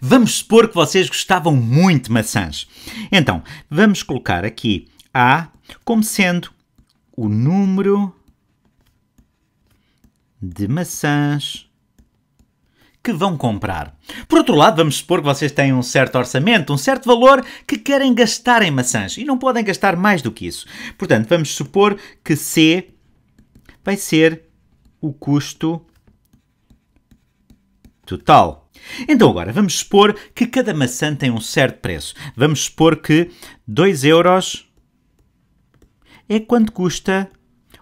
Vamos supor que vocês gostavam muito de maçãs. Então, vamos colocar aqui A como sendo o número de maçãs que vão comprar. Por outro lado, vamos supor que vocês têm um certo orçamento, um certo valor que querem gastar em maçãs e não podem gastar mais do que isso. Portanto, vamos supor que C vai ser o custo total. Então agora, vamos supor que cada maçã tem um certo preço. Vamos supor que 2 euros é quanto custa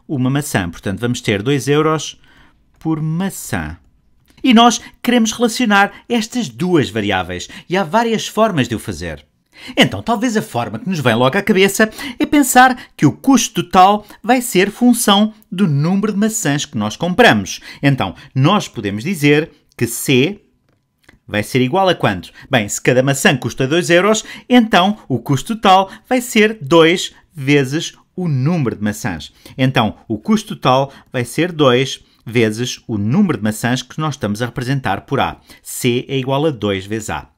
uma maçã. Portanto, vamos ter 2 euros por maçã. E nós queremos relacionar estas duas variáveis e há várias formas de o fazer. Então, talvez a forma que nos vem logo à cabeça é pensar que o custo total vai ser função do número de maçãs que nós compramos. Então, nós podemos dizer que C vai ser igual a quanto? Bem, se cada maçã custa 2 euros, então o custo total vai ser 2 vezes o número de maçãs. Então, o custo total vai ser 2 vezes o número de maçãs que nós estamos a representar por A. C é igual a 2 vezes A.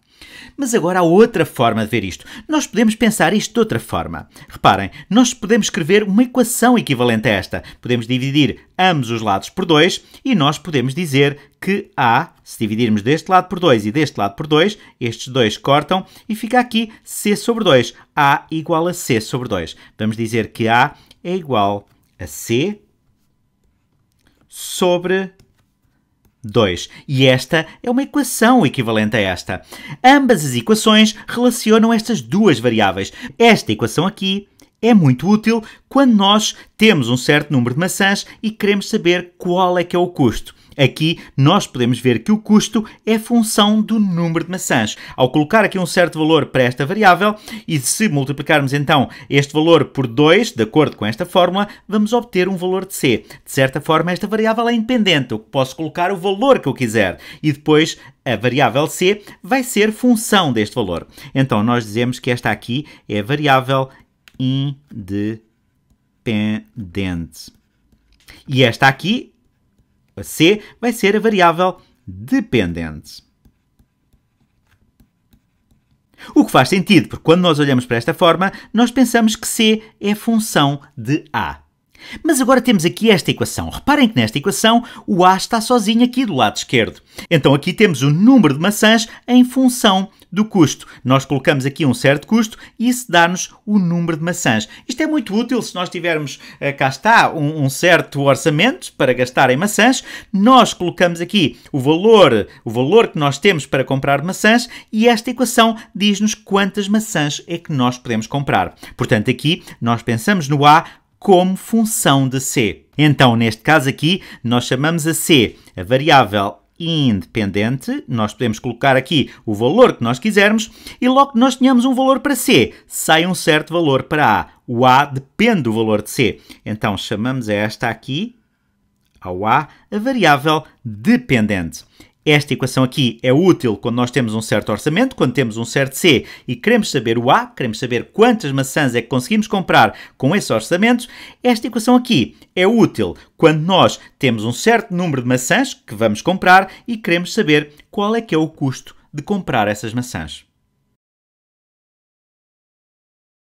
Mas agora há outra forma de ver isto. Nós podemos pensar isto de outra forma. Reparem, nós podemos escrever uma equação equivalente a esta. Podemos dividir ambos os lados por 2 e nós podemos dizer que A, se dividirmos deste lado por 2 e deste lado por 2, estes dois cortam e fica aqui C sobre 2. A igual a C sobre 2. Vamos dizer que A é igual a C sobre 2. E esta é uma equação equivalente a esta. Ambas as equações relacionam estas duas variáveis. Esta equação aqui é muito útil quando nós temos um certo número de maçãs e queremos saber qual é que é o custo. Aqui nós podemos ver que o custo é função do número de maçãs. Ao colocar aqui um certo valor para esta variável e se multiplicarmos então este valor por 2, de acordo com esta fórmula, vamos obter um valor de C. De certa forma, esta variável é independente, eu posso colocar o valor que eu quiser e depois a variável C vai ser função deste valor. Então nós dizemos que esta aqui é variável independente. E esta aqui a C vai ser a variável dependente. O que faz sentido, porque quando nós olhamos para esta forma, nós pensamos que C é função de A. Mas agora temos aqui esta equação. Reparem que nesta equação o A está sozinho aqui do lado esquerdo. Então aqui temos o número de maçãs em função do custo. Nós colocamos aqui um certo custo e isso dá-nos o número de maçãs. Isto é muito útil se nós tivermos, eh, cá está, um, um, certo orçamento para gastar em maçãs. Nós colocamos aqui o valor, o valor que nós temos para comprar maçãs e esta equação diz-nos quantas maçãs é que nós podemos comprar. Portanto, aqui nós pensamos no A como função de C. Então, neste caso aqui, nós chamamos a C a variável independente, nós podemos colocar aqui o valor que nós quisermos e logo que nós tenhamos um valor para C, sai um certo valor para A. O A depende do valor de C. Então chamamos esta aqui, ao A, a variável dependente. Esta equação aqui é útil quando nós temos um certo orçamento, quando temos um certo C e queremos saber o A, queremos saber quantas maçãs é que conseguimos comprar com esse orçamento. Esta equação aqui é útil quando nós temos um certo número de maçãs que vamos comprar e queremos saber qual é que é o custo de comprar essas maçãs.